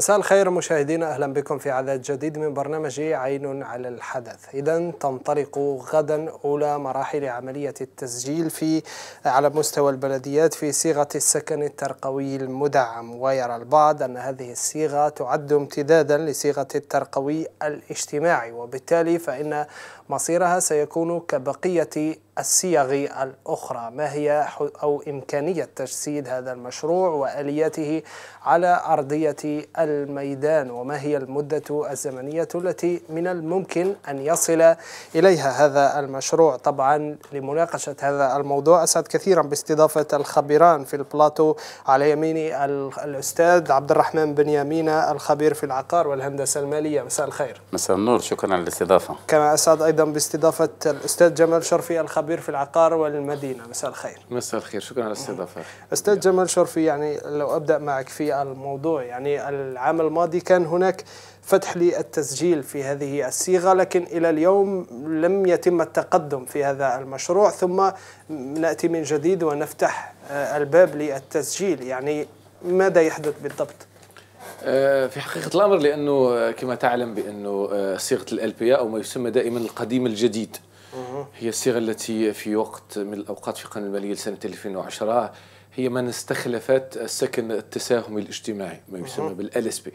مساء الخير مشاهدينا اهلا بكم في عدد جديد من برنامج عين على الحدث اذا تنطلق غدا اولى مراحل عمليه التسجيل في على مستوى البلديات في صيغه السكن الترقوي المدعم ويرى البعض ان هذه الصيغه تعد امتدادا لصيغه الترقوي الاجتماعي وبالتالي فان مصيرها سيكون كبقية الصيغ الأخرى ما هي أو إمكانية تجسيد هذا المشروع وآلياته على أرضية الميدان وما هي المدة الزمنية التي من الممكن أن يصل إليها هذا المشروع طبعا لمناقشة هذا الموضوع أسعد كثيرا باستضافة الخبيران في البلاطو على يميني الأستاذ عبد الرحمن بن يمينة الخبير في العقار والهندسة المالية مساء الخير مساء النور شكرا على الاستضافة كما أسعد أيضا باستضافة الأستاذ جمال شرفي الخبير في العقار والمدينة مساء الخير مساء الخير شكرا على الاستضافة أستاذ جمال شرفي يعني لو أبدأ معك في الموضوع يعني العام الماضي كان هناك فتح للتسجيل في هذه الصيغة لكن إلى اليوم لم يتم التقدم في هذا المشروع ثم نأتي من جديد ونفتح آه، الباب للتسجيل يعني ماذا يحدث بالضبط؟ آه، في حقيقة الأمر لأنه آه، كما تعلم بأنه آه، صيغة بي أو ما يسمى دائما القديم الجديد هي الصيغة التي في وقت من الأوقات في قانون المالية لسنة 2010 هي من استخلفت السكن التساهمي الاجتماعي ما يسمى بالألسبي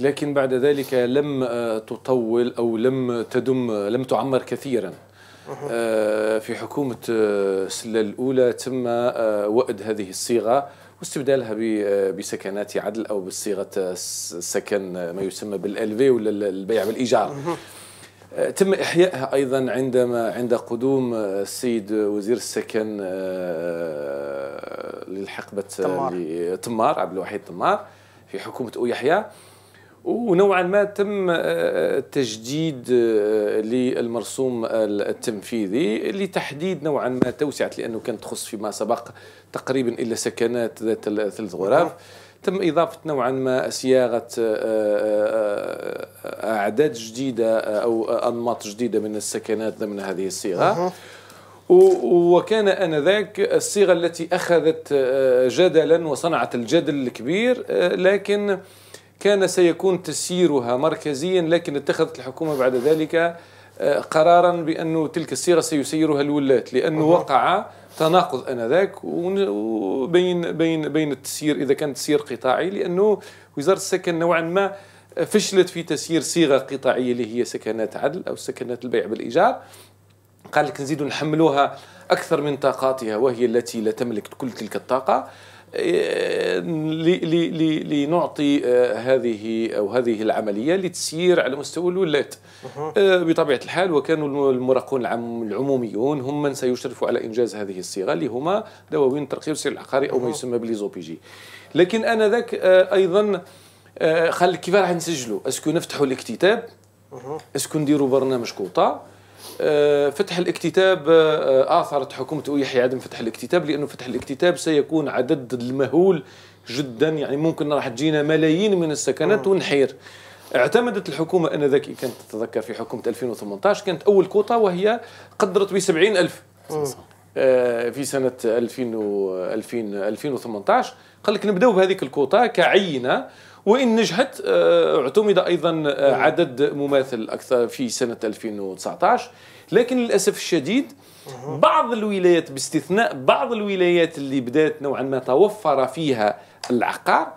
لكن بعد ذلك لم تطول أو لم تدم لم تعمر كثيرا في حكومة السلة الأولى تم وأد هذه الصيغة واستبدالها بسكنات عدل او بصيغه السكن ما يسمى بالالفي ولا البيع بالايجار آه، تم احيائها ايضا عندما عند قدوم السيد آه، وزير السكن آه، للحقبه تمار, تمار عبد الوحيد تمار في حكومه او يحيى ونوعا ما تم آه، تجديد آه، للمرسوم التنفيذي لتحديد نوعا ما توسعة لأنه كانت تخص فيما سبق تقريبا إلى سكنات ذات ثلث غرف نعم. تم إضافة نوعا ما صياغة آه، أعداد جديدة أو أنماط جديدة من السكنات ضمن هذه الصيغة وكان انذاك الصيغه التي اخذت جدلا وصنعت الجدل الكبير لكن كان سيكون تسييرها مركزيا لكن اتخذت الحكومة بعد ذلك آه، قرارا بأن تلك السيرة سيسيرها الولاة لأنه وقع تناقض انذاك بين بين بين التسيير اذا كان تسيير قطاعي لانه وزاره السكن نوعا ما فشلت في تسيير صيغه قطاعيه اللي هي سكنات عدل او سكنات البيع بالايجار قال لك نزيدوا نحملوها اكثر من طاقاتها وهي التي لا تملك كل تلك الطاقه لنعطي آه، هذه او هذه العمليه لتسيير على مستوى الولايات آه، بطبيعه الحال وكانوا المراقون العموميون هم من سيشرفوا على انجاز هذه الصيغه اللي هما دواوين الترقيه والسير العقاري او ما يسمى بليزو بي جي لكن انا ذاك آه، ايضا قال كيف راح نسجلوا اسكو نفتحوا الاكتتاب اسكو نديروا برنامج كوطه آه، فتح الاكتتاب آه، آثرت حكومة يحيى عدم فتح الاكتتاب لأنه فتح الاكتتاب سيكون عدد المهول جدا يعني ممكن راح تجينا ملايين من السكنات ونحير اعتمدت الحكومة أنذاك كانت تتذكر في حكومة 2018 كانت أول كوطة وهي قدرت ب 70 ألف آه، في سنة 2000 2018 قال لك نبداو بهذيك الكوطة كعينة وإن نجحت آه، اعتمد أيضا آه، عدد مماثل أكثر في سنة 2019 لكن للأسف الشديد بعض الولايات باستثناء بعض الولايات اللي بدات نوعا ما توفر فيها العقار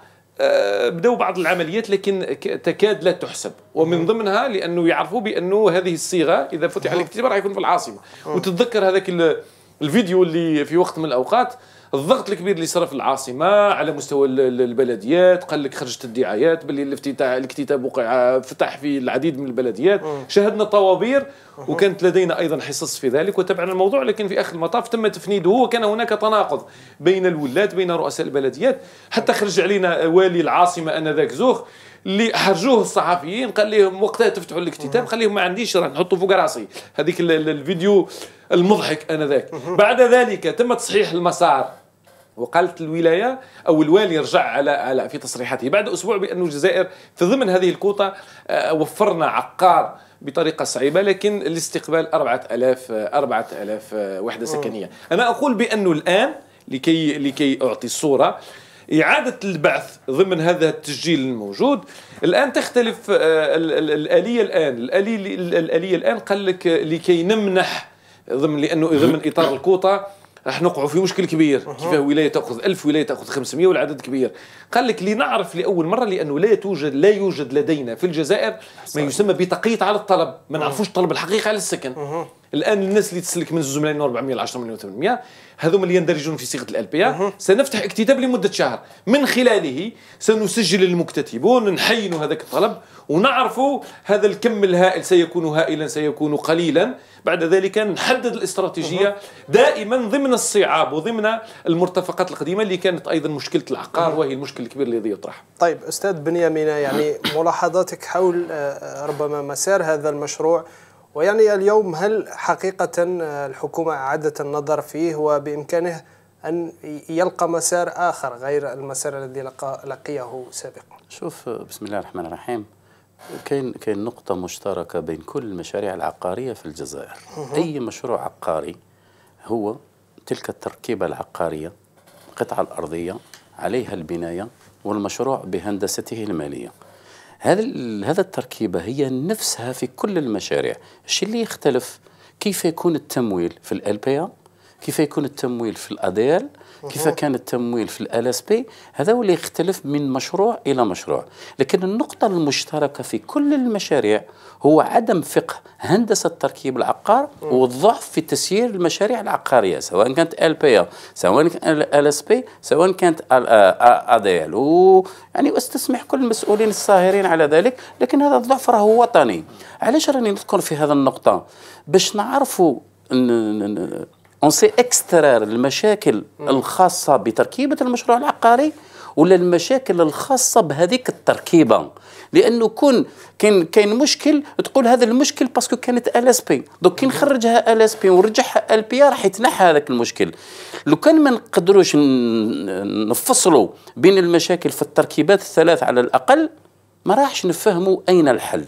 آه، بداوا بعض العمليات لكن تكاد لا تحسب ومن ضمنها لانه يعرفوا بانه هذه الصيغه اذا فتح الاكتتاب راح يكون في العاصمه وتتذكر هذاك الفيديو اللي في وقت من الاوقات الضغط الكبير اللي صار في العاصمه على مستوى البلديات قال لك خرجت الدعايات باللي الافتتاح الاكتتاب وقع فتح في العديد من البلديات شهدنا طوابير وكانت لدينا ايضا حصص في ذلك وتابعنا الموضوع لكن في اخر المطاف تم تفنيده وكان هناك تناقض بين الولاد بين رؤساء البلديات حتى خرج علينا والي العاصمه انذاك زوخ اللي حرجوه الصحفيين قال لهم وقتها تفتحوا الاكتتاب خليهم ما عنديش راه نحطوا فوق راسي هذيك الفيديو المضحك انذاك بعد ذلك تم تصحيح المسار وقالت الولايه او الوالي رجع على على في تصريحاته بعد اسبوع بان الجزائر في ضمن هذه الكوطه آه، وفرنا عقار بطريقة صعبة لكن لاستقبال 4000 4000 وحدة سكنية أنا أقول بأنه الآن لكي لكي أعطي الصورة إعادة البعث ضمن هذا التسجيل الموجود الآن تختلف آه، الآلية الآن الآلية الآن قال لك لكي نمنح ضمن لأنه ضمن إطار الكوطة راح نقعوا في مشكل كبير كيفاه ولايه تاخذ ألف ولايه تاخذ 500 والعدد كبير قال لك لنعرف لاول مره لانه لا توجد لا يوجد لدينا في الجزائر ما يسمى بتقييد على الطلب ما نعرفوش الطلب الحقيقي على السكن الان الناس اللي تسلك من زوج ملايين 400 ل 10 ملايين و800 هذوما اللي يندرجون في صيغه الالبيه سنفتح اكتتاب لمده شهر من خلاله سنسجل المكتتبون نحينوا هذاك الطلب ونعرفوا هذا الكم الهائل سيكون هائلا سيكون قليلا بعد ذلك نحدد الاستراتيجيه دائما ضمن الصعاب وضمن المرتفقات القديمه اللي كانت ايضا مشكله العقار وهي المشكل الكبير الذي يطرح. طيب استاذ بنيامين يعني ملاحظاتك حول آه، ربما مسار هذا المشروع ويعني اليوم هل حقيقه آه، الحكومه اعادت النظر فيه وبامكانه أن يلقى مسار آخر غير المسار الذي لقيه سابقا شوف بسم الله الرحمن الرحيم كاين كاين نقطة مشتركة بين كل المشاريع العقارية في الجزائر أي مشروع عقاري هو تلك التركيبة العقارية قطعة الأرضية عليها البناية والمشروع بهندسته المالية هذا هذا التركيبة هي نفسها في كل المشاريع الشيء اللي يختلف كيف يكون التمويل في الالبيا كيف يكون التمويل في الاديال كيف كان التمويل في الال بي هذا هو اللي يختلف من مشروع الى مشروع لكن النقطه المشتركه في كل المشاريع هو عدم فقه هندسه تركيب العقار والضعف في تسيير المشاريع العقاريه سواء كانت ال بي سواء كانت ال اس بي سواء كانت اديل يعني استسمح كل المسؤولين الصاهرين على ذلك لكن هذا الضعف راهو وطني علاش راني نذكر في هذا النقطه باش نعرفوا اون سي اكسترار المشاكل الخاصه بتركيبه المشروع العقاري ولا المشاكل الخاصه بهذيك التركيبه لانه كون كاين كاين مشكل تقول هذا المشكل باسكو كانت ال اس بي دوك كي نخرجها ال اس بي ونرجعها ال بي راح يتنحى هذاك المشكل لو كان ما نقدروش نفصلوا بين المشاكل في التركيبات الثلاث على الاقل ما راحش نفهموا اين الحل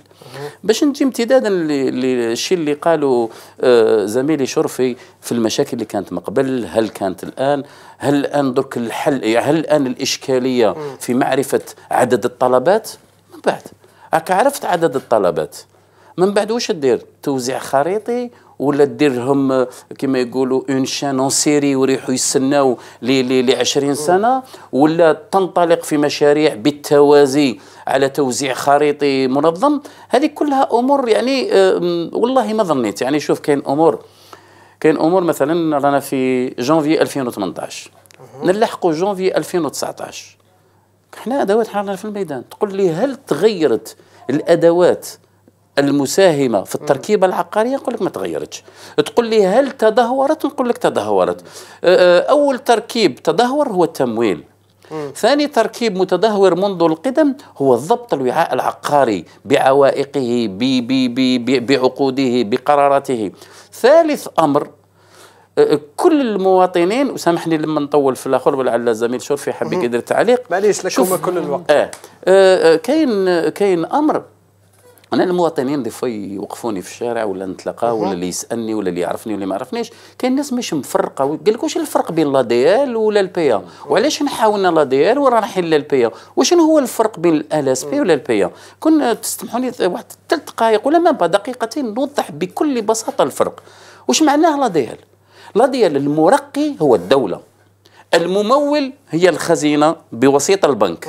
باش نجي امتدادا للشيء اللي قالوا آه، زميلي شرفي في المشاكل اللي كانت من قبل هل كانت الان هل الان درك الحل هل الان الاشكاليه في معرفه عدد الطلبات من بعد عرفت عدد الطلبات من بعد واش دير توزيع خريطي ولا دير لهم كما يقولوا اون شان اون سيري وريحوا يستناو ل 20 سنه ولا تنطلق في مشاريع بالتوازي على توزيع خريطي منظم هذه كلها امور يعني آه، والله ما ظنيت يعني شوف كاين امور كاين امور مثلا رانا في جانفي 2018 نلحقوا جانفي 2019 احنا ادوات حنا في الميدان تقول لي هل تغيرت الادوات المساهمة في التركيبة العقارية نقول لك ما تغيرتش تقول لي هل تدهورت نقول لك تدهورت أه، أه، أول تركيب تدهور هو التمويل ثاني تركيب متدهور منذ القدم هو ضبط الوعاء العقاري بعوائقه بي بي بي بي بعقوده بقراراته ثالث أمر أه، كل المواطنين وسامحني لما نطول في الاخر ولعل الزميل شرفي حاب يدير تعليق معليش لكم كل الوقت آه, آه كاين كاين امر انا المواطنين اللي يوقفوني في الشارع ولا نتلاقاو ولا اللي يسالني ولا اللي يعرفني ولا ما يعرفنيش كاين ناس مش مفرقه قال لك واش الفرق بين لا دي ال ولا البي وعلاش نحاولنا لا دي ال ورانا حل البي وشنو هو الفرق بين ال اس بي ولا البي كنا تسمحوا تسمحوني واحد ثلاث دقائق ولا ما دقيقتين نوضح بكل بساطه الفرق واش معناه لا دي ال لا دي ال المرقي هو الدوله الممول هي الخزينه بوسيط البنك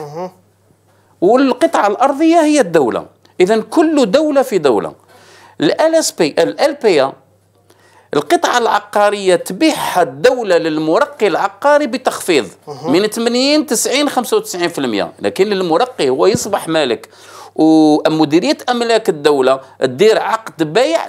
والقطعه الارضيه هي الدوله إذا كل دولة في دولة الال اس الألسبي الألبية القطعة العقارية تبيعها الدولة للمرقي العقاري بتخفيض من 80 90 95% لكن المرقي هو يصبح مالك ومديريه املاك الدوله تدير عقد بيع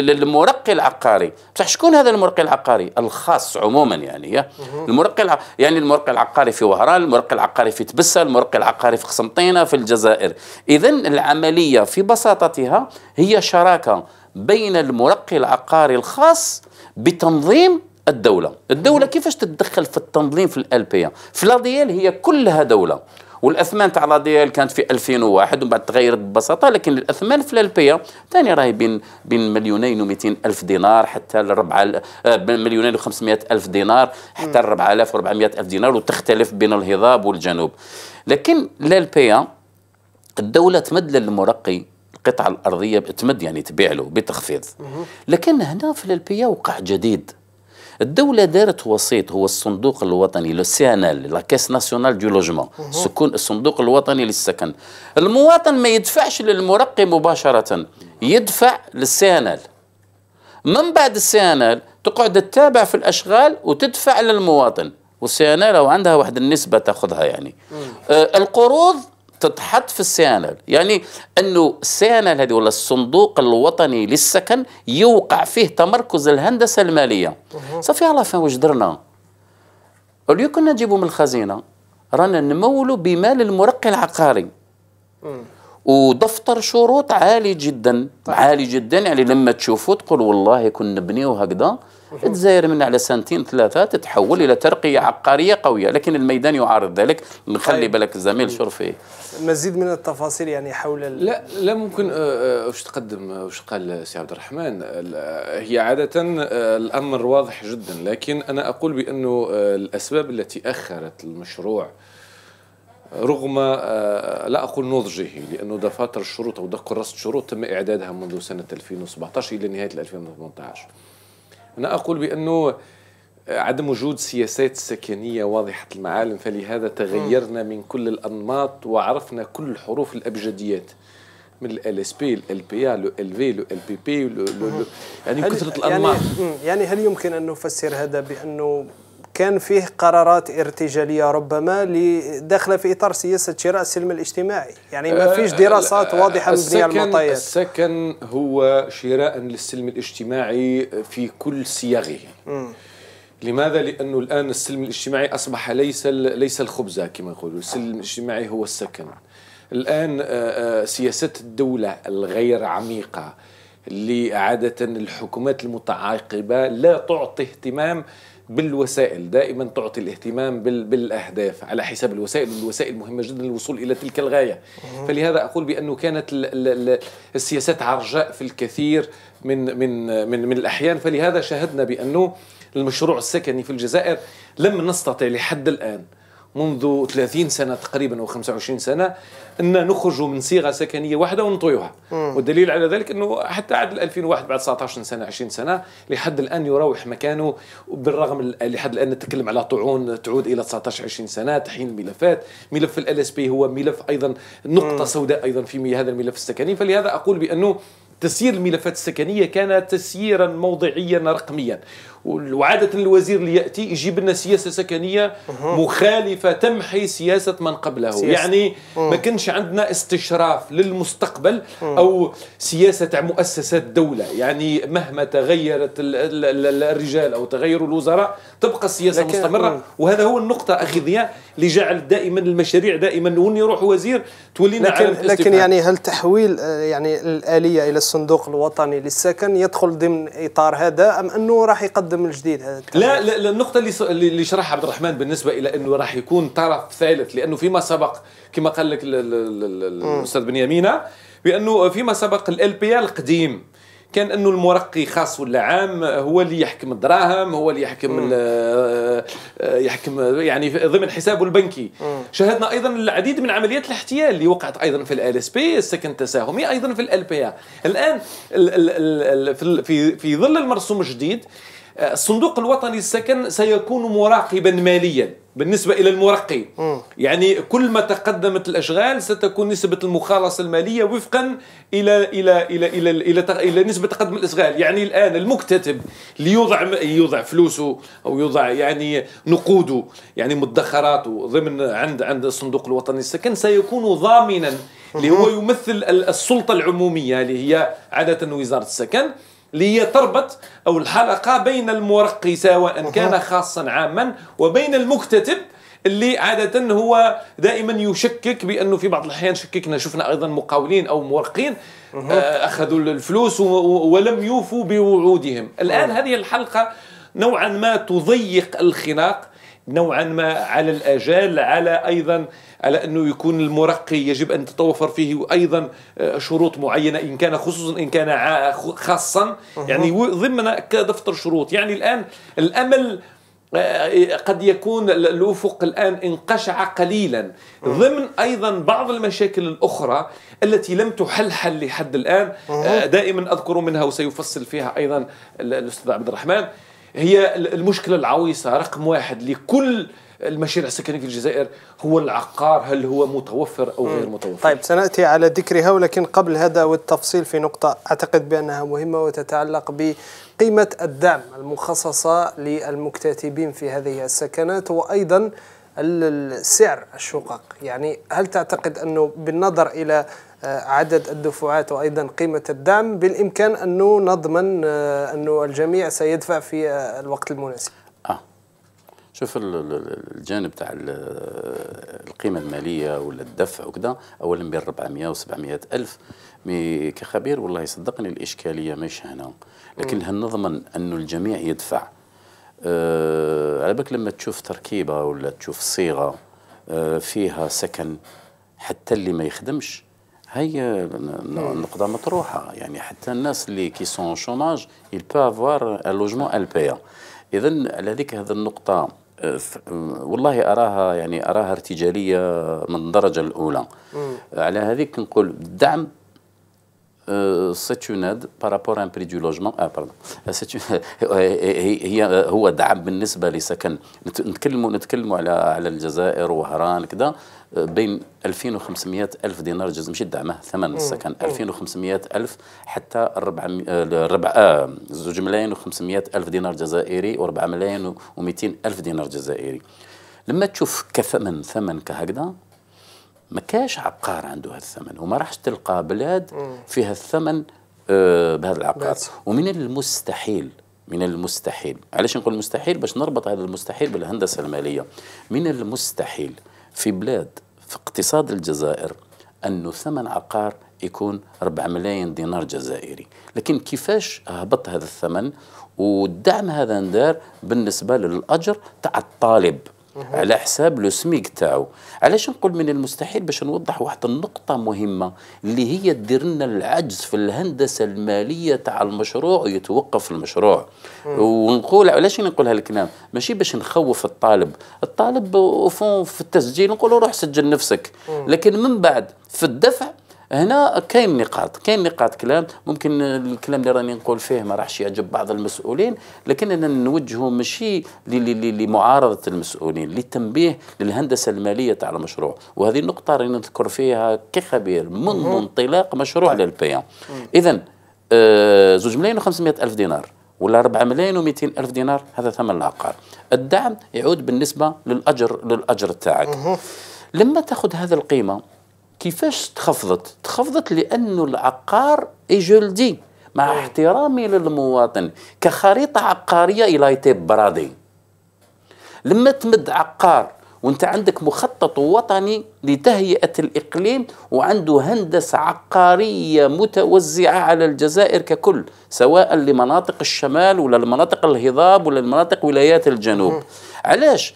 للمرقي العقاري بصح شكون هذا المرقي العقاري الخاص عموما يعني المرقي يعني المرقي العقاري في وهران المرقي العقاري في تبسه المرقي العقاري في قسنطينه في الجزائر اذا العمليه في بساطتها هي شراكه بين المرقي العقاري الخاص بتنظيم الدوله الدوله كيفاش تتدخل في التنظيم في الالبيه في هي كلها دوله والاثمان تاع لا ديال كانت في 2001 ومن بعد تغيرت ببساطه لكن الاثمان في الالبيه ثاني راهي بين بين مليونين و200 الف دينار حتى ل لربعة آه، مليونين و500 الف دينار حتى ل 4400 الف دينار وتختلف بين الهضاب والجنوب لكن الالبيه الدوله تمد للمرقي القطعه الارضيه تمد يعني تبيع له بتخفيض لكن هنا في الالبيه وقع جديد الدوله دارت وسيط هو الصندوق الوطني لو سي ان ال لا كاس ناسيونال دو لوجمون سكون الصندوق الوطني للسكن المواطن ما يدفعش للمرقي مباشره يدفع للسي ان ال من بعد السي ان ال تقعد تتابع في الاشغال وتدفع للمواطن والسي ان ال عندها واحد النسبه تاخذها يعني آه القروض تتحط في السيانل يعني أنه السيانل هذه ولا الصندوق الوطني للسكن يوقع فيه تمركز الهندسة المالية صافي على فين واش درنا اللي كنا نجيبو من الخزينة رانا نمولوا بمال المرقي العقاري ودفتر شروط عالي جدا طيب. عالي جدا يعني لما تشوفوا تقول والله كنا نبنيو هكذا تزاير من على سنتين ثلاثه تتحول الى ترقيه عقاريه قويه لكن الميدان يعارض ذلك نخلي طيب. بالك الزميل شرفي مزيد من التفاصيل يعني حول لا لا ممكن آه، آه، واش تقدم آه، واش قال سي عبد الرحمن هي عاده الامر واضح جدا لكن انا اقول بانه الاسباب التي اخرت المشروع رغم لا أقول نضجه لأنه دفاتر الشروط أو دق رصد الشروط تم إعدادها منذ سنة 2017 إلى نهاية 2018 أنا أقول بأنه عدم وجود سياسات سكنية واضحة المعالم فلهذا تغيرنا من كل الأنماط وعرفنا كل حروف الأبجديات من ال اس بي ال بي ال ال في لو ال بي يعني بي يعني كثرة يعني الأنماط يعني, يعني هل يمكن أن نفسر هذا بأنه كان فيه قرارات ارتجاليه ربما داخله في اطار سياسه شراء السلم الاجتماعي، يعني ما فيش أه، دراسات أه، واضحه مبنيه على المعطيات. السكن هو شراء للسلم الاجتماعي في كل صياغه. لماذا؟ لانه الان السلم الاجتماعي اصبح ليس ليس الخبزه كما يقولوا، السلم آه. الاجتماعي هو السكن. الان سياسات الدوله الغير عميقه اللي عاده الحكومات المتعاقبه لا تعطي اهتمام بالوسائل دائما تعطي الاهتمام بال بالأهداف على حساب الوسائل والوسائل مهمة جدا للوصول إلى تلك الغاية فلهذا أقول بأنه كانت السياسات عرجاء في الكثير من, من, من, من الأحيان فلهذا شاهدنا بأنه المشروع السكني في الجزائر لم نستطع لحد الآن منذ 30 سنة تقريبا أو 25 سنة أن نخرج من صيغة سكنية واحدة ونطويها والدليل على ذلك أنه حتى عاد 2001 بعد 19 سنة 20 سنة لحد الآن يراوح مكانه بالرغم لحد الآن نتكلم على طعون تعود إلى 19 20 سنة تحين الملفات ملف ال اس بي هو ملف أيضا نقطة سوداء أيضا في هذا الملف السكني فلهذا أقول بأنه تسيير الملفات السكنية كان تسييرا موضعيا رقميا وعادة الوزير اللي يأتي يجيب لنا سياسة سكنية مخالفة تمحي سياسة من قبله سياسة. يعني ما كانش عندنا استشراف للمستقبل أو سياسة تاع مؤسسات دولة يعني مهما تغيرت الرجال أو تغير الوزراء تبقى السياسة مستمرة وهذا هو النقطة أخي ضياء اللي دائما المشاريع دائما وين يروح وزير تولينا لكن, لكن يعني هل تحويل آه، يعني الآلية إلى السوق الصندوق الوطني للسكن يدخل ضمن اطار هذا ام انه راح يقدم الجديد هذا لا, لا, لا النقطه اللي اللي شرحها عبد الرحمن بالنسبه الى انه راح يكون طرف ثالث لانه فيما سبق كما قال لك الاستاذ بنيامينه بانه فيما سبق ال بي القديم كان انه المرقي خاص ولا عام هو اللي يحكم الدراهم هو اللي يحكم آه، آه، يحكم يعني ضمن حسابه البنكي شاهدنا ايضا العديد من عمليات الاحتيال اللي وقعت ايضا في الال اس بي السكن التساهمي ايضا في الال بي الان في في ظل المرسوم الجديد الصندوق آه، الوطني للسكن سيكون مراقبا ماليا بالنسبة إلى المرقي م. يعني كل ما تقدمت الأشغال ستكون نسبة المخالصة المالية وفقا إلى إلى إلى إلى إلى, إلى, إلى نسبة تقدم الأشغال يعني الآن المكتتب ليوضع يوضع فلوسه أو يوضع يعني نقوده يعني مدخراته ضمن عند عند الصندوق الوطني للسكن سيكون ضامنا اللي هو يمثل السلطة العمومية اللي هي عادة وزارة السكن اللي هي تربط أو الحلقة بين المرقي سواء كان خاصا عاما وبين المكتتب اللي عادة هو دائما يشكك بأنه في بعض الأحيان شككنا شفنا أيضا مقاولين أو مورقين آه، أخذوا الفلوس ولم يوفوا بوعودهم الآن هذه الحلقة نوعا ما تضيق الخناق نوعا ما على الاجال على ايضا على انه يكون المرقي يجب ان تتوفر فيه ايضا آه، شروط معينه ان كان خصوصا ان كان خاصا يعني ضمن دفتر شروط يعني الان الامل آه، آه، قد يكون الافق الان انقشع قليلا ضمن ايضا بعض المشاكل الاخرى التي لم تحلحل لحد الان دائما اذكر منها وسيفصل فيها ايضا الاستاذ عبد الرحمن هي المشكله العويصه رقم واحد لكل المشاريع السكنيه في الجزائر هو العقار هل هو متوفر او غير متوفر طيب سناتي على ذكرها ولكن قبل هذا والتفصيل في نقطه اعتقد بانها مهمه وتتعلق بقيمه الدعم المخصصه للمكتتبين في هذه السكنات وايضا السعر الشقق يعني هل تعتقد انه بالنظر الى آه، عدد الدفعات وايضا قيمه الدعم بالامكان انه نضمن آه، انه الجميع سيدفع في آه، الوقت المناسب. اه شوف الجانب تاع القيمه الماليه ولا الدفع وكذا اولا بين 400 و 700 الف مي كخبير والله صدقني الاشكاليه مش هنا لكن هل نضمن انه الجميع يدفع أه على بالك لما تشوف تركيبه ولا تشوف صيغه أه فيها سكن حتى اللي ما يخدمش هي إيه. نقطة مطروحة يعني حتى الناس اللي كي سون شوماج يل بو افوار لوجمون ال بيا اذا على ذيك هذه النقطة آه، آه، والله اراها يعني اراها ارتجالية من الدرجة الأولى على هذيك نقول الدعم سيت يناد بارابور ان بري دو لوجمون اه باردون هي هو دعم بالنسبه لسكن نتكلموا نتكلموا على على الجزائر وهران كذا آه، بين 2500 الف دينار جزء ماشي دعمه ثمن السكن 2500 الف حتى 4 آه، ربع آه، زوج ملايين و500 الف دينار جزائري و4 ملايين و200 الف دينار جزائري لما تشوف كثمن ثمن كهكذا ما كاش عقار عنده هالثمن وما راحش تلقى بلاد فيها الثمن آه، بهذا العقار ومن المستحيل من المستحيل علاش نقول مستحيل باش نربط هذا المستحيل بالهندسة المالية من المستحيل في بلاد في اقتصاد الجزائر أنه ثمن عقار يكون 4 ملايين دينار جزائري لكن كيفاش هبط هذا الثمن والدعم هذا ندار بالنسبة للأجر تاع الطالب على حساب لو سميك تاعو علاش نقول من المستحيل باش نوضح واحد النقطة مهمة اللي هي دير لنا العجز في الهندسة المالية تاع المشروع ويتوقف المشروع ونقول علاش نقول هالكلام نعم؟ ماشي باش نخوف الطالب الطالب في التسجيل نقول روح سجل نفسك لكن من بعد في الدفع هنا كاين نقاط كاين نقاط كلام ممكن الكلام اللي راني نقول فيه ما راحش يعجب بعض المسؤولين لكن انا نوجهه ماشي لمعارضه المسؤولين للتنبيه للهندسه الماليه تاع المشروع وهذه النقطه راني نذكر فيها كخبير منذ انطلاق مشروع طيب. للبيان اذا آه، زوج ملايين وخمسمائة ألف دينار ولا 4 ملايين و ألف دينار هذا ثمن العقار الدعم يعود بالنسبة للأجر للأجر تاعك لما تاخذ هذه القيمة كيفاش تخفضت تخفضت لانه العقار اي جو دي مع احترامي للمواطن كخريطه عقاريه الى ايتي برادي لما تمد عقار وانت عندك مخطط وطني لتهيئه الاقليم وعنده هندسه عقاريه متوزعه على الجزائر ككل سواء لمناطق الشمال ولا لمناطق الهضاب ولا لمناطق ولايات الجنوب علاش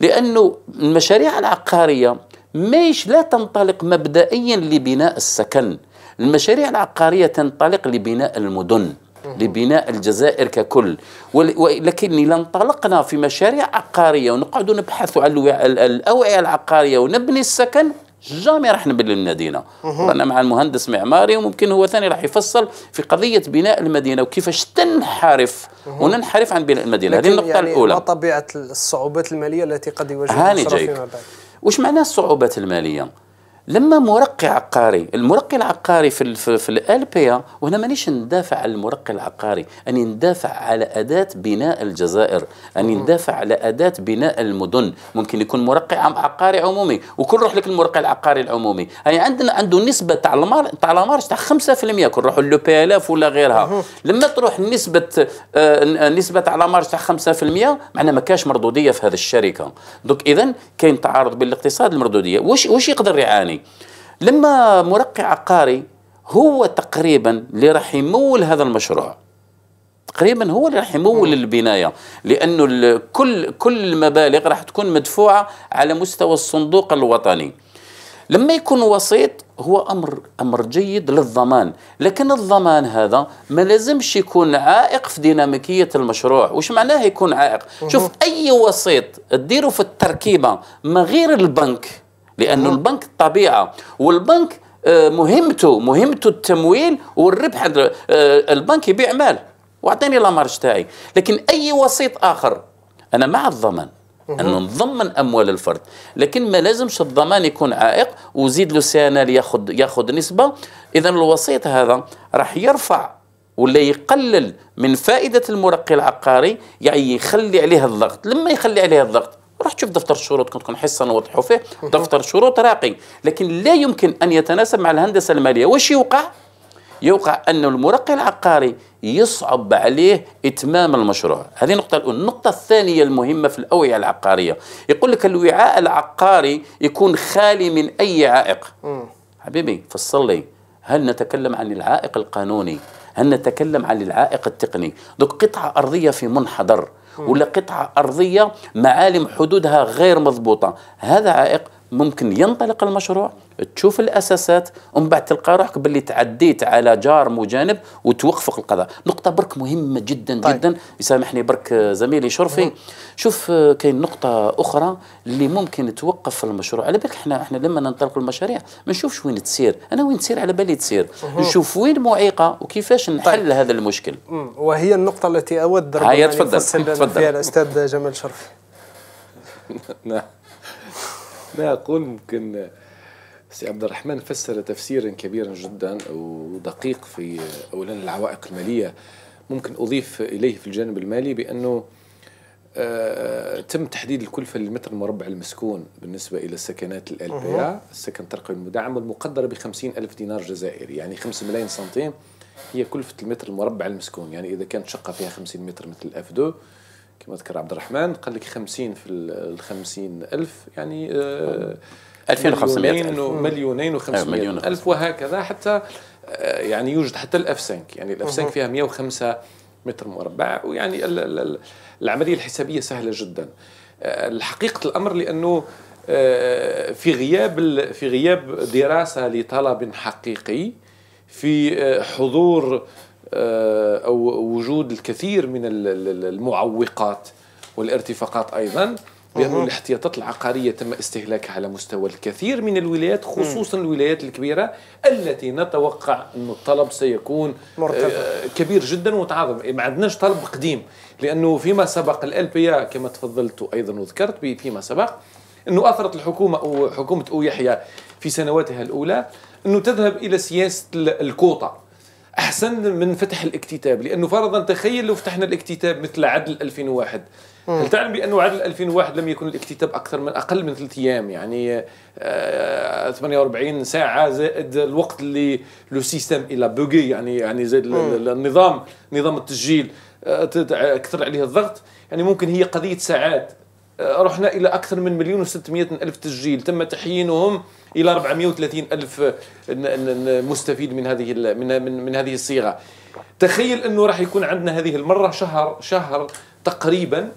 لانه المشاريع العقاريه ماهيش لا تنطلق مبدئيا لبناء السكن المشاريع العقارية تنطلق لبناء المدن لبناء الجزائر ككل ولكن إذا انطلقنا في مشاريع عقارية ونقعد نبحث عن الأوعية العقارية ونبني السكن جامي راح نبني المدينه وانا مع المهندس معماري وممكن هو ثاني راح يفصل في قضيه بناء المدينه وكيفاش تنحرف وننحرف عن بناء المدينه هذه النقطه يعني الاولى ما طبيعه الصعوبات الماليه التي قد يواجهها هاني بعد واش معنى الصعوبات الماليه لما مرقع عقاري المرقع العقاري في في الالبيا وهنا مانيش ندافع على المرقع العقاري اني ندافع على اداه بناء الجزائر اني ندافع على اداه بناء المدن ممكن يكون مرقع عقاري عمومي وكون نروح لك المرقع العقاري العمومي يعني عندنا عنده نسبه تاع المار تاع المار تاع 5% كل نروحوا لو بي الاف ولا غيرها لما تروح نسبه آه، نسبه تاع المار تاع 5% معناها ما كاش مردوديه في هذه الشركه دونك اذا كاين تعارض بين الاقتصاد المردوديه واش واش يقدر يعاني الفلاني لما مرقع عقاري هو تقريبا اللي راح يمول هذا المشروع تقريبا هو اللي راح يمول البنايه لانه كل كل المبالغ راح تكون مدفوعه على مستوى الصندوق الوطني لما يكون وسيط هو امر امر جيد للضمان لكن الضمان هذا ما لازمش يكون عائق في ديناميكيه المشروع وش معناه يكون عائق شوف اي وسيط تديره في التركيبه ما غير البنك لانه البنك الطبيعه والبنك آه، مهمته مهمته التمويل والربح آه، البنك يبيع مال واعطيني لا مارش تاعي لكن اي وسيط اخر انا مع الضمان انه نضمن اموال الفرد لكن ما لازمش الضمان يكون عائق وزيد له سنه ياخذ ياخذ نسبه اذا الوسيط هذا راح يرفع ولا يقلل من فائده المرقي العقاري يعني يخلي عليها الضغط لما يخلي عليها الضغط روح شوف دفتر الشروط كنت كن حصه نوضحوا فيه دفتر الشروط راقي لكن لا يمكن ان يتناسب مع الهندسه الماليه واش يوقع يوقع أن المرقي العقاري يصعب عليه إتمام المشروع هذه النقطة الأولى النقطة الثانية المهمة في الأوعية العقارية يقول لك الوعاء العقاري يكون خالي من أي عائق حبيبي فصل لي هل نتكلم عن العائق القانوني هل نتكلم عن العائق التقني دوك قطعة أرضية في منحدر ولا قطعه ارضيه معالم حدودها غير مضبوطه هذا عائق ممكن ينطلق المشروع تشوف الاساسات ومن بعد تلقى روحك باللي تعديت على جار مجانب وتوقفك القضاء نقطه برك مهمه جدا طيب. جدا يسامحني برك زميلي شرفي شوف كاين نقطه اخرى اللي ممكن توقف المشروع على بالك احنا احنا لما ننطلق المشاريع ما نشوفش وين تسير انا وين تسير على بالي تسير نشوف وين معيقه وكيفاش طيب. نحل طيب. هذا المشكل وهي النقطه التي اود ربما تفضل فيها الاستاذ جمال شرفي نعم. لا أقول ممكن سي عبد الرحمن فسر تفسيرا كبيرا جدا ودقيق في أولا العوائق المالية ممكن أضيف إليه في الجانب المالي بأنه آه، تم تحديد الكلفة للمتر المربع المسكون بالنسبة إلى السكنات الألبية السكن الترقوي المدعم المقدرة ب ألف دينار جزائري يعني 5 ملايين سنتيم هي كلفة المتر المربع المسكون يعني إذا كانت شقة فيها 50 متر مثل الأف 2 كما ذكر عبد الرحمن قال لك 50 في ال 50 ألف يعني 2500 آه، مليونين و500 آه، مليون ألف وهكذا حتى آه، يعني يوجد حتى الاف 5 يعني الاف 5 فيها 105 متر مربع ويعني العمليه الحسابيه سهله جدا الحقيقه الامر لانه في غياب في غياب دراسه لطلب حقيقي في حضور آه، او وجود الكثير من المعوقات والارتفاقات ايضا بانه الاحتياطات العقاريه تم استهلاكها على مستوى الكثير من الولايات خصوصا الولايات الكبيره التي نتوقع أن الطلب سيكون آه، كبير جدا وتعاظم ما عندناش طلب قديم لانه فيما سبق الالبيا كما تفضلت ايضا وذكرت فيما سبق انه اثرت الحكومه او حكومه او يحيى في سنواتها الاولى انه تذهب الى سياسه الكوطه احسن من فتح الاكتتاب لانه فرضا تخيل لو فتحنا الاكتتاب مثل عدل 2001 مم. هل تعلم بانه عدل 2001 لم يكن الاكتتاب اكثر من اقل من ثلاث ايام يعني آه 48 ساعه زائد الوقت اللي لو سيستم الى بوغي يعني يعني زائد النظام نظام التسجيل آه كثر عليه الضغط يعني ممكن هي قضيه ساعات آه، رحنا إلى أكثر من مليون و600 ألف تسجيل تم تحيينهم إلى 430 ألف مستفيد من هذه من من, من هذه الصيغة تخيل أنه راح يكون عندنا هذه المرة شهر شهر تقريبا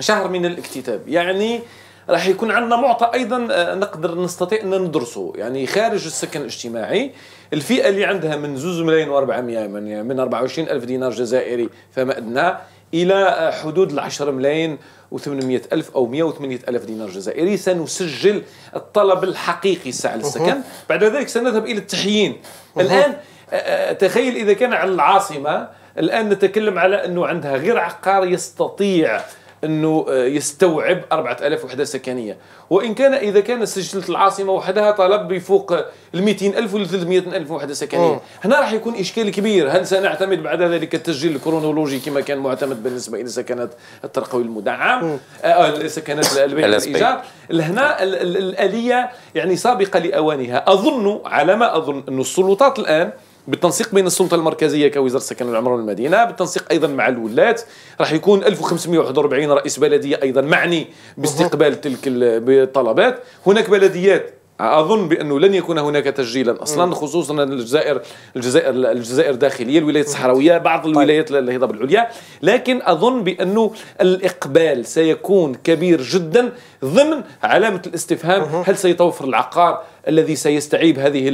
شهر من الاكتتاب يعني راح يكون عندنا معطى ايضا آه، نقدر نستطيع ان ندرسه يعني خارج السكن الاجتماعي الفئه اللي عندها من 2 ملايين و400 من يعني من 24 الف دينار جزائري فما ادنى الى آه، حدود ال 10 ملايين و800 ألف أو 108 ألف دينار جزائري سنسجل الطلب الحقيقي الساعة للسكن بعد ذلك سنذهب إلى التحيين الآن أه، أه، أه، تخيل إذا كان على العاصمة الآن نتكلم على أنه عندها غير عقار يستطيع انه آه، يستوعب 4000 وحده سكنيه وان كان اذا كان سجلت العاصمه وحدها طلب بفوق ال 200000 ولا 300000 وحده سكنيه هنا راح يكون اشكال كبير هل سنعتمد بعد ذلك التسجيل الكرونولوجي كما كان معتمد بالنسبه الى سكنات الترقوي المدعم آه،, آه سكنات البيع الايجار لهنا الاليه يعني سابقه لاوانها اظن على ما اظن انه السلطات الان بالتنسيق بين السلطه المركزيه كوزاره السكن والعمران والمدينه بالتنسيق ايضا مع الولات راح يكون 1541 رئيس بلديه ايضا معني باستقبال تلك الطلبات هناك بلديات اظن بانه لن يكون هناك تسجيلا اصلا خصوصا الجزائر الجزائر الجزائر داخليه الولايات الصحراويه بعض طيب. الولايات طيب. الهضاب العليا لكن اظن بانه الاقبال سيكون كبير جدا ضمن علامه الاستفهام هل سيتوفر العقار الذي سيستعيب هذه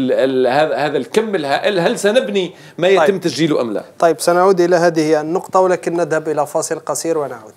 هذا الكم الهائل هل سنبني ما يتم طيب. تسجيله ام لا طيب سنعود الى هذه النقطه ولكن نذهب الى فاصل قصير ونعود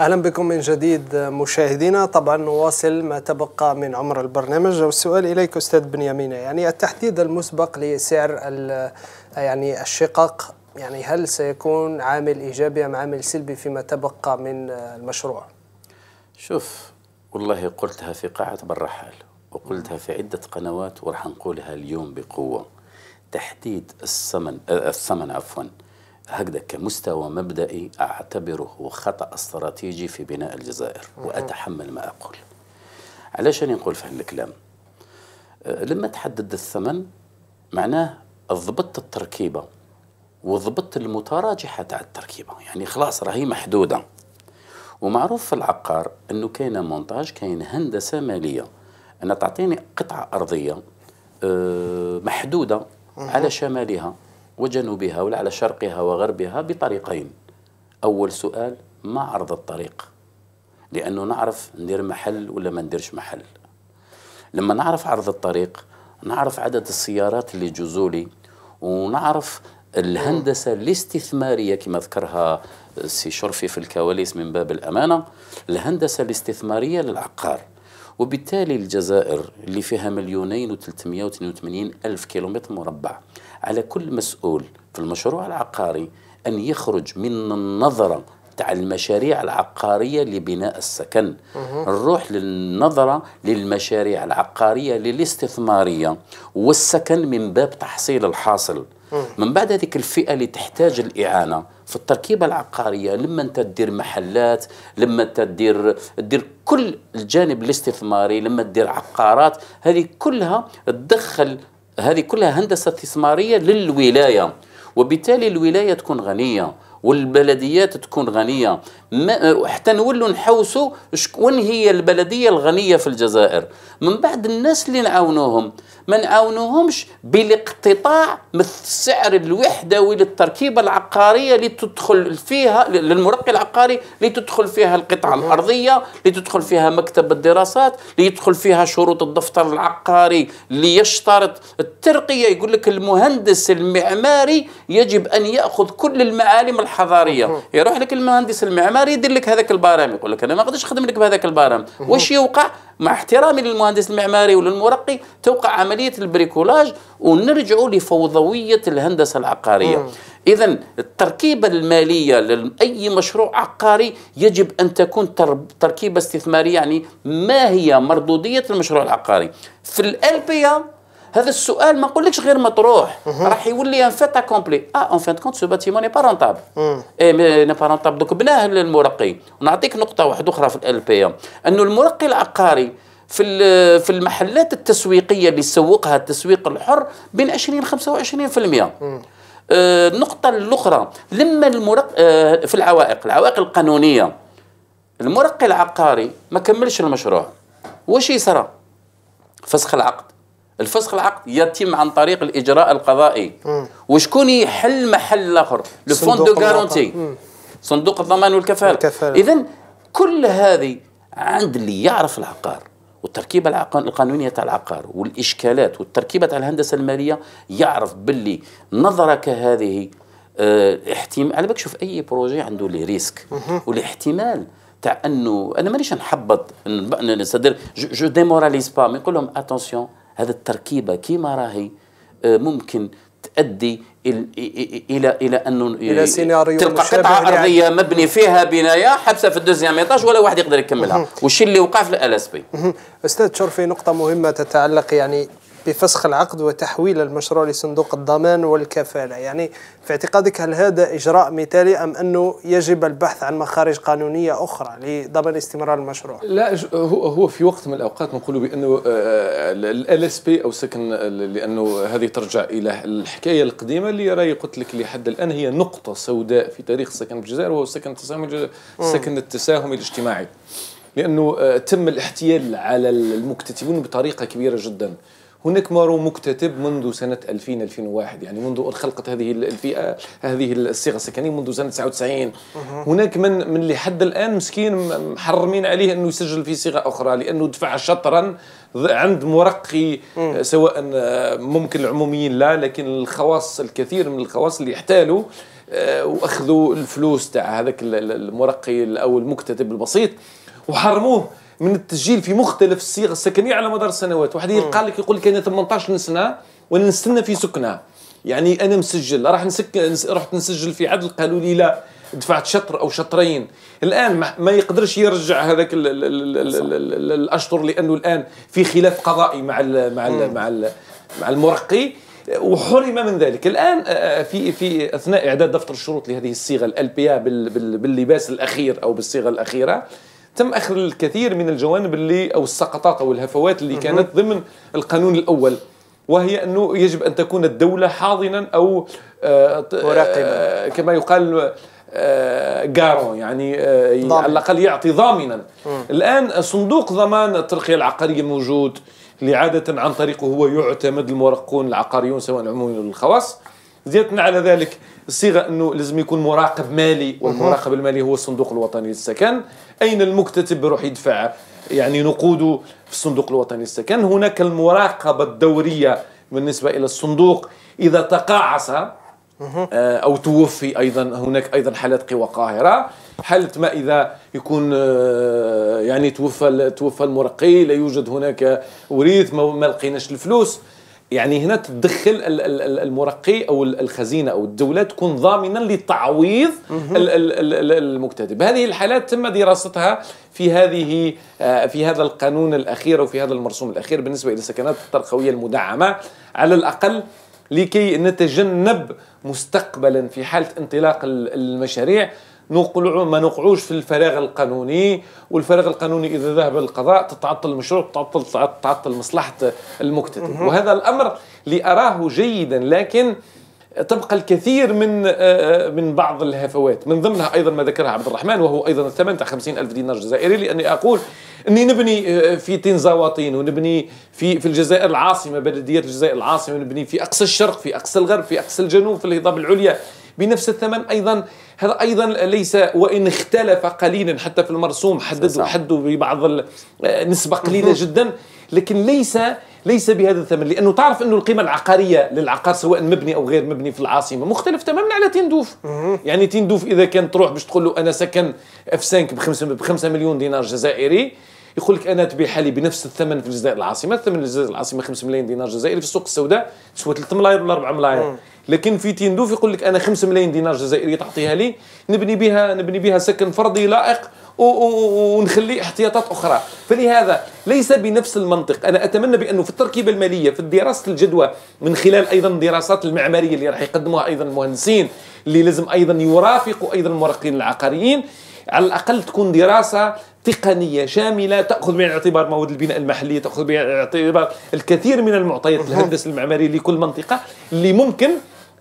اهلا بكم من جديد مشاهدينا طبعا نواصل ما تبقى من عمر البرنامج والسؤال اليك استاذ بنيامين يعني التحديد المسبق لسعر يعني الشقق يعني هل سيكون عامل ايجابي ام عامل سلبي فيما تبقى من المشروع؟ شوف والله قلتها في قاعه بالرحال وقلتها في عده قنوات وراح نقولها اليوم بقوه تحديد الثمن الثمن عفوا هكذا كمستوى مبدئي أعتبره خطأ استراتيجي في بناء الجزائر وأتحمل ما أقول علاش نقول في هالكلام آه، لما تحدد الثمن معناه ضبطت التركيبة وضبطت المتراجحة تاع التركيبة يعني خلاص راهي محدودة ومعروف في العقار أنه كاين مونتاج كاين هندسة مالية انا تعطيني قطعة أرضية آه، محدودة على شمالها وجنوبها ولا على شرقها وغربها بطريقين أول سؤال ما عرض الطريق لأنه نعرف ندير محل ولا ما نديرش محل لما نعرف عرض الطريق نعرف عدد السيارات اللي جزولي ونعرف الهندسة الاستثمارية كما ذكرها سي شرفي في الكواليس من باب الأمانة الهندسة الاستثمارية للعقار وبالتالي الجزائر اللي فيها مليونين و382 ألف كيلومتر مربع على كل مسؤول في المشروع العقاري أن يخرج من النظرة تاع المشاريع العقارية لبناء السكن نروح للنظرة للمشاريع العقارية للاستثمارية والسكن من باب تحصيل الحاصل من بعد هذيك الفئه اللي تحتاج الاعانه في التركيبه العقاريه لما انت تدير محلات لما تدير تدير كل الجانب الاستثماري لما تدير عقارات هذه كلها تدخل هذه كلها هندسة استثمارية للولاية وبالتالي الولاية تكون غنية والبلديات تكون غنيه حتى نولوا نحوسوا شكون هي البلديه الغنيه في الجزائر من بعد الناس اللي نعاونوهم ما نعاونوهمش بالاقتطاع من السعر الوحدوي للتركيبه العقاريه اللي تدخل فيها للمرقي العقاري اللي تدخل فيها القطعه الارضيه اللي تدخل فيها مكتب الدراسات اللي يدخل فيها شروط الدفتر العقاري اللي يشترط الترقيه يقول لك المهندس المعماري يجب ان ياخذ كل المعالم الحضاريه يروح لك المهندس المعماري يدير لك هذاك البرامج يقول لك انا ما نقدرش نخدم لك بهذاك البرامج واش يوقع مع احترامي للمهندس المعماري وللمرقي توقع عمليه البريكولاج ونرجعوا لفوضويه الهندسه العقاريه اذا التركيبه الماليه لاي مشروع عقاري يجب ان تكون تركيبه استثماريه يعني ما هي مردوديه المشروع العقاري في الالبيه هذا السؤال ما نقولكش غير مطروح راح يولي ان فيت اكومبلي اه اون فان كونت سو باتيمون ني با رونتاب اي ني با رونتاب دوك بناه للمرقي ونعطيك نقطه واحده اخرى في ال بي ام انه المرقي العقاري في في المحلات التسويقيه اللي يسوقها التسويق الحر بين 20 25% مم. آه، النقطة الأخرى لما المرق آه، في العوائق العوائق القانونية المرقي العقاري ما كملش المشروع واش يصرى فسخ العقد الفسخ العقد يتم عن طريق الاجراء القضائي وشكون يحل محل الاخر لو دو غارونتي صندوق الضمان والكفاله, اذا كل هذه عند اللي يعرف العقار والتركيبة القانونية تاع العقار والإشكالات والتركيبة تاع الهندسة المالية يعرف باللي نظرة كهذه اه احتمال على بالك شوف أي بروجي عنده لي ريسك والاحتمال تاع انه انا مانيش نحبط نصدر جو ديموراليز با ما نقول لهم اتونسيون هذه التركيبه كيما راهي آه، ممكن تؤدي الى الى انه آه، الى سيناريو تلقى قطعه يعني. ارضيه يعني. مبني فيها بنايه حبسه في الدوزيام ايطاج ولا واحد يقدر يكملها والشيء اللي وقع في الال اس بي استاذ شرفي نقطه مهمه تتعلق يعني بفسخ العقد وتحويل المشروع لصندوق الضمان والكفالة يعني في اعتقادك هل هذا إجراء مثالي أم أنه يجب البحث عن مخارج قانونية أخرى لضمان استمرار المشروع لا هو في وقت من الأوقات نقول بأنه آه، آه، ال اس بي أو سكن لأنه هذه ترجع إلى الحكاية القديمة اللي راي قلت لك لحد الآن هي نقطة سوداء في تاريخ سكن الجزائر وهو سكن التساهم السكن التساهمي الاجتماعي لانه آه، تم الاحتيال على المكتتبين بطريقه كبيره جدا هناك مارو مكتتب منذ سنة 2000 2001 يعني منذ خلقت هذه الفئة هذه الصيغة السكنية منذ سنة 99 هناك من من لحد الآن مسكين محرمين عليه أنه يسجل في صيغة أخرى لأنه دفع شطرا عند مرقي آه، سواء آه، ممكن العموميين لا لكن الخواص الكثير من الخواص اللي احتالوا آه، واخذوا الفلوس تاع هذاك المرقي او المكتتب البسيط وحرموه من التسجيل في مختلف الصيغ السكنيه على مدار السنوات واحد يلقى لك يقول لك انا 18 سنه وانا نستنى في سكنه يعني انا مسجل راح نسكن رحت نسجل في عدل قالوا لي لا دفعت شطر او شطرين الان ما يقدرش يرجع هذاك الاشطر لانه الان في خلاف قضائي مع الـ مع الـ مع الـ مع المرقي وحرم من ذلك الان آه، آه، في في اثناء اعداد دفتر الشروط لهذه الصيغه الالبيا باللباس الاخير او بالصيغه الاخيره تم اخذ الكثير من الجوانب اللي او السقطات او الهفوات اللي كانت ضمن القانون الاول وهي انه يجب ان تكون الدوله حاضنا او آه، آه، مراقبا كما يقال آه، جارو يعني على الاقل يعطي ضامنا الان صندوق ضمان الترقيه العقاريه موجود اللي عاده عن طريقه هو يعتمد المرقون العقاريون سواء عموميين او الخواص زيادة على ذلك الصيغة أنه لازم يكون مراقب مالي والمراقب المالي هو الصندوق الوطني للسكن أين المكتتب بيروح يدفع يعني نقوده في الصندوق الوطني للسكن هناك المراقبة الدورية بالنسبة إلى الصندوق إذا تقاعس آه، أو توفي أيضا هناك أيضا حالات قوى قاهرة حالة ما إذا يكون آه، يعني توفى توفى المرقي لا يوجد هناك وريث ما لقيناش الفلوس يعني هنا تدخل المرقي او الخزينه او الدوله تكون ضامنا لتعويض المكتتب هذه الحالات تم دراستها في هذه آه، في هذا القانون الاخير وفي هذا المرسوم الاخير بالنسبه الى السكنات الترخويه المدعمه على الاقل لكي نتجنب مستقبلا في حاله انطلاق المشاريع نقلع ما نقعوش في الفراغ القانوني والفراغ القانوني اذا ذهب للقضاء تتعطل المشروع تتعطل تتعطل مصلحه المكتتب وهذا الامر لاراه جيدا لكن تبقى الكثير من آه، من بعض الهفوات من ضمنها ايضا ما ذكرها عبد الرحمن وهو ايضا الثمن تاع 50 الف دينار جزائري لاني اقول اني نبني آه، في تنزا وطين ونبني في في الجزائر العاصمه بلديه الجزائر العاصمه ونبني في اقصى الشرق في اقصى الغرب في اقصى الجنوب في الهضاب العليا بنفس الثمن أيضا هذا أيضا ليس وإن اختلف قليلا حتى في المرسوم حددوا حدوا ببعض نسبة قليلة جدا لكن ليس ليس بهذا الثمن لانه تعرف انه القيمه العقاريه للعقار سواء مبني او غير مبني في العاصمه مختلف تماما على تندوف يعني تندوف اذا كان تروح باش تقول له انا سكن اف 5 ب 5 مليون دينار جزائري يقول لك انا تبيع لي بنفس الثمن في الجزائر العاصمه الثمن الجزائر العاصمه 5 ملايين دينار جزائري في السوق السوداء تسوى 3 ملايين ولا 4 ملايين لكن في تندوف يقول لك انا 5 ملايين دينار جزائري تعطيها لي نبني بها نبني بها سكن فردي لائق ونخلي احتياطات اخرى فلهذا ليس بنفس المنطق انا اتمنى بانه في التركيبه الماليه في دراسه الجدوى من خلال ايضا الدراسات المعماريه اللي راح يقدموها ايضا المهندسين اللي لازم ايضا يرافقوا ايضا المراقبين العقاريين على الاقل تكون دراسه تقنية شاملة تأخذ بعين الاعتبار مواد البناء المحلية تأخذ بعين الاعتبار الكثير من المعطيات الهندسة المعمارية لكل منطقة اللي ممكن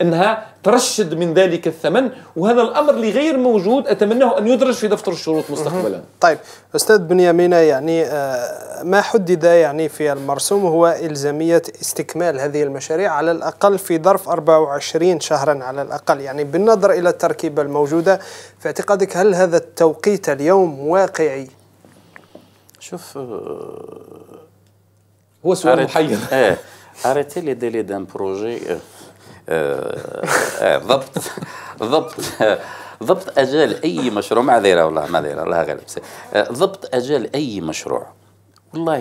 انها ترشد من ذلك الثمن وهذا الامر اللي غير موجود اتمناه ان يدرج في دفتر الشروط مستقبلا. طيب استاذ بنيامين يعني آه، ما حدد يعني في المرسوم هو الزاميه استكمال هذه المشاريع على الاقل في ظرف 24 شهرا على الاقل يعني بالنظر الى التركيبه الموجوده في اعتقادك هل هذا التوقيت اليوم واقعي شوف آه، هو سؤال محير ايه اريتي لي ديلي دان بروجي آه، آه، ضبط ضبط ضبط اجال اي مشروع ما دايره والله ما دايره الله غالب ضبط اجال اي مشروع والله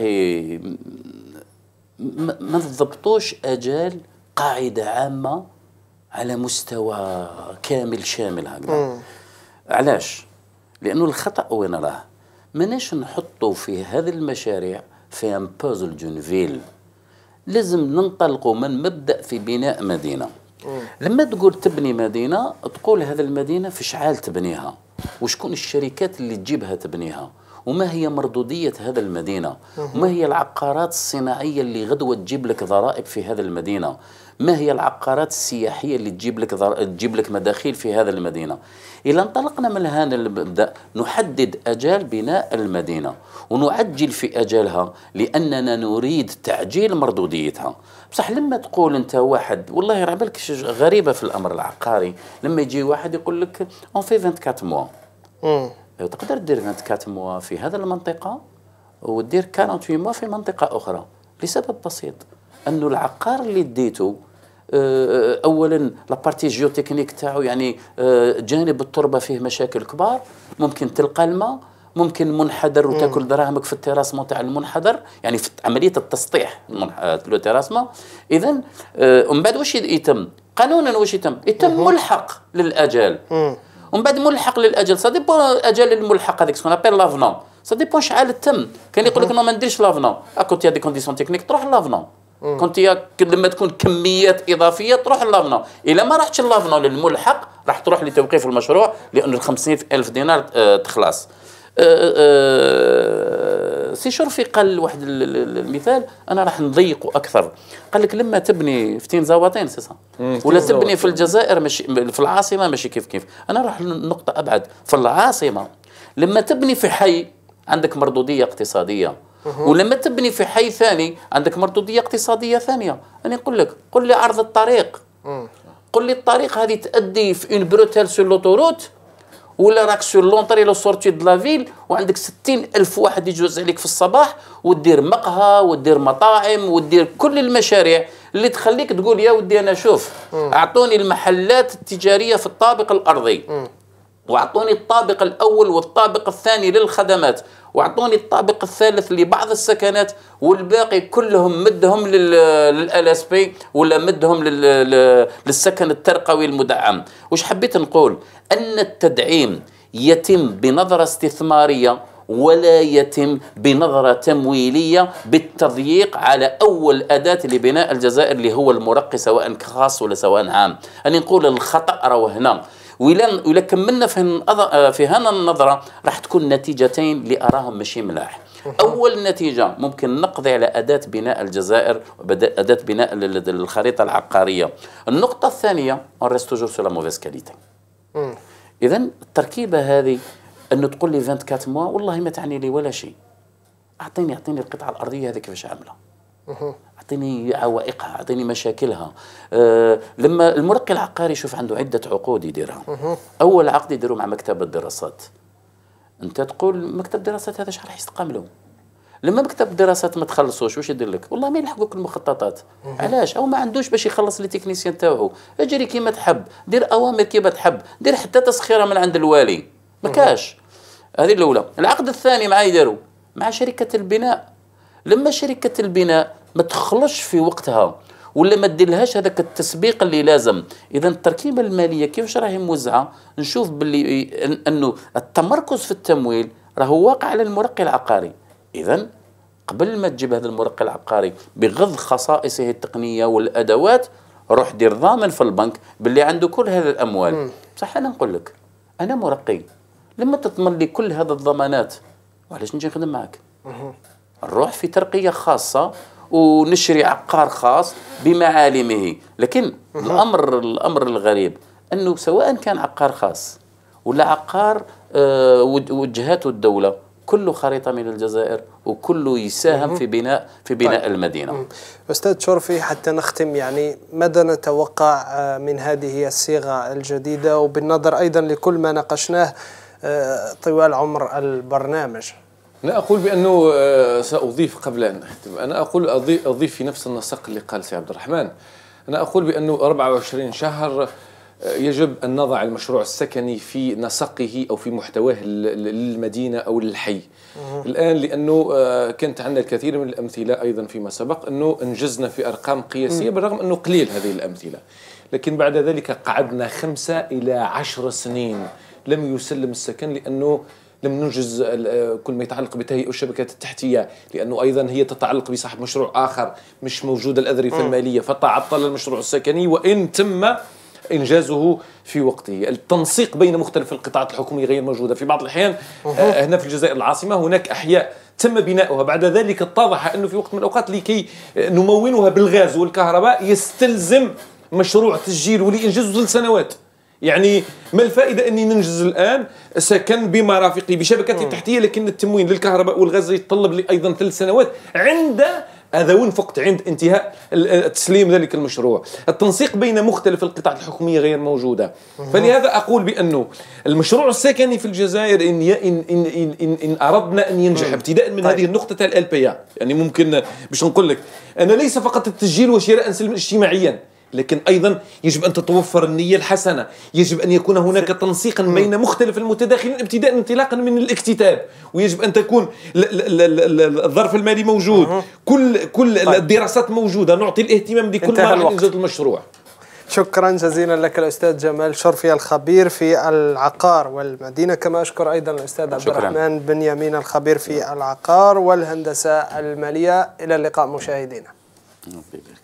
ما نضبطوش اجال قاعده عامه على مستوى كامل شامل هكذا علاش لانه الخطا وين راه ماناش نحطوا في هذه المشاريع في ان بازل دون فيل لازم ننطلقوا من مبدا في بناء مدينه لما تقول تبني مدينه تقول هذه المدينه في شعال تبنيها وشكون الشركات اللي تجيبها تبنيها وما هي مردودية هذا المدينة وما هي العقارات الصناعية اللي غدوة تجيب لك ضرائب في هذا المدينة ما هي العقارات السياحيه اللي تجيب لك ضر... تجيب لك مداخيل في هذا المدينه اذا انطلقنا من هذا المبدا نحدد اجال بناء المدينه ونعجل في اجالها لاننا نريد تعجيل مردوديتها بصح لما تقول انت واحد والله راه بالك غريبه في الامر العقاري لما يجي واحد يقول لك اون في 24 موا تقدر دير 24 موا في هذا المنطقه ودير 48 موا في منطقه اخرى لسبب بسيط انه العقار اللي ديته آه، اولا لابارتي جيوتكنيك تاعو يعني آه، جانب التربه فيه مشاكل كبار ممكن تلقى الماء ممكن منحدر وتاكل دراهمك في التراسمو تاع المنحدر يعني في عمليه التسطيح آه، لو تراسمو اذا ومن بعد واش يتم قانونا واش يتم يتم ملحق للاجال ومن بعد ملحق للاجل سا ديبون اجل الملحق هذاك سكون ابيل لافنون سا ديبون شحال تم كان يقول لك ما نديرش لافنون اكوتي هذه كونديسيون تكنيك تروح لافنون كنت لما تكون كميات اضافيه تروح لافنا الا ما رحتش لافنا للملحق راح تروح لتوقيف المشروع لان ال 50 الف دينار آه، تخلص آه، آه، سي شرفي قال واحد المثال انا راح نضيق اكثر قال لك لما تبني في تين زواطين سي ولا تبني في الجزائر مش في العاصمه ماشي كيف كيف انا راح لنقطه ابعد في العاصمه لما تبني في حي عندك مردوديه اقتصاديه ولما تبني في حي ثاني عندك مردوديه اقتصاديه ثانيه انا نقول لك قل لي عرض الطريق قل لي الطريق هذه تؤدي في اون بروتيل سور لوتوروت ولا راك سور لونطري لو سورتي دو لا فيل وعندك 60 الف واحد يجوز عليك في الصباح ودير مقهى ودير مطاعم ودير كل المشاريع اللي تخليك تقول يا ودي انا شوف اعطوني المحلات التجاريه في الطابق الارضي واعطوني الطابق الاول والطابق الثاني للخدمات واعطوني الطابق الثالث لبعض السكنات والباقي كلهم مدهم للال اس بي ولا مدهم للسكن الترقوي المدعم وش حبيت نقول ان التدعيم يتم بنظره استثماريه ولا يتم بنظرة تمويلية بالتضييق على أول أداة لبناء الجزائر اللي هو المرقي سواء خاص ولا سواء عام أنا نقول الخطأ راه هنا ولا ولا كملنا في آه، في هنا النظره راح تكون نتيجتين اللي اراهم ماشي ملاح اول نتيجه ممكن نقضي على اداه بناء الجزائر اداه بناء الخريطه العقاريه النقطه الثانيه اون ريست توجور سو لا موفيز كاليتي اذا التركيبه هذه انه تقول لي 24 موا والله ما تعني لي ولا شيء اعطيني اعطيني القطعه الارضيه هذه كيفاش عامله اعطيني عوائقها اعطيني مشاكلها أه لما المرقي العقاري شوف عنده عده عقود يديرها اول عقد يديره مع مكتب الدراسات انت تقول مكتب الدراسات هذا شحال راح له لما مكتب الدراسات ما تخلصوش واش يدير لك والله ما يلحقوك المخططات علاش او ما عندوش باش يخلص لي تكنيسيان تاعو اجري كيما تحب دير اوامر كيما تحب دير حتى تسخيره من عند الوالي ما كاش هذه الاولى العقد الثاني مع يداروا مع شركه البناء لما شركه البناء ما تخلصش في وقتها ولا ما ديرلهاش هذاك التسبيق اللي لازم اذا التركيبه الماليه كيفاش راهي موزعه نشوف باللي انه التمركز في التمويل راهو واقع على المرقي العقاري اذا قبل ما تجيب هذا المرقي العقاري بغض خصائصه التقنيه والادوات روح دير ضامن في البنك باللي عنده كل هذه الاموال بصح انا نقول لك انا مرقي لما تضمن لي كل هذا الضمانات وعلاش نجي نخدم معك نروح في ترقيه خاصه ونشري عقار خاص بمعالمه لكن الامر الامر الغريب انه سواء كان عقار خاص ولا عقار آه، وجهته الدوله كله خريطه من الجزائر وكله يساهم في بناء في بناء طيب. المدينه أمم. استاذ شرفي حتى نختم يعني ماذا نتوقع آه، من هذه الصيغه الجديده وبالنظر ايضا لكل ما ناقشناه آه، طوال عمر البرنامج لا أقول بأنه آه، سأضيف قبل أن أختم أنا أقول أضيف في نفس النسق اللي قال سي عبد الرحمن أنا أقول بأنه 24 شهر آه، يجب أن نضع المشروع السكني في نسقه أو في محتواه للمدينة أو للحي الآن لأنه آه، كانت عندنا الكثير من الأمثلة أيضا فيما سبق أنه أنجزنا في أرقام قياسية بالرغم أنه قليل هذه الأمثلة لكن بعد ذلك قعدنا خمسة إلى عشر سنين لم يسلم السكن لأنه لم ننجز آه، كل ما يتعلق بتهيئ الشبكات التحتيه لانه ايضا هي تتعلق بصاحب مشروع اخر مش موجوده الاذرفه الماليه فتعطل المشروع السكني وان تم انجازه في وقته التنسيق بين مختلف القطاعات الحكوميه غير موجوده في بعض الاحيان آه، هنا في الجزائر العاصمه هناك احياء تم بناؤها بعد ذلك اتضح انه في وقت من الاوقات لكي نمونها بالغاز والكهرباء يستلزم مشروع تسجيل لانجازه ثلاث سنوات يعني ما الفائدة أني ننجز الآن سكن بمرافقي بشبكة تحتية لكن التموين للكهرباء والغاز يتطلب لي أيضا ثلاث سنوات عند هذا وين فقط عند انتهاء تسليم ذلك المشروع التنسيق بين مختلف القطاعات الحكومية غير موجودة فلهذا أقول بأنه المشروع السكني في الجزائر إن, إن, إن, إن, إن, إن أردنا أن ينجح ابتداء من طيب. هذه النقطة تاع الألبية يعني ممكن باش نقول لك أنا ليس فقط التسجيل وشراء سلما اجتماعيا لكن أيضا يجب أن تتوفر النية الحسنة يجب أن يكون هناك تنسيقا بين مختلف المتداخلين ابتداء انطلاقا من الاكتتاب ويجب أن تكون الظرف المالي موجود كل كل طيب. الدراسات موجودة نعطي الاهتمام لكل مرحلة إنجاز المشروع شكرا جزيلا لك الاستاذ جمال شرفي الخبير في العقار والمدينه كما اشكر ايضا الاستاذ عبد الرحمن بن يمين الخبير في العقار والهندسه الماليه الى اللقاء مشاهدينا نعم.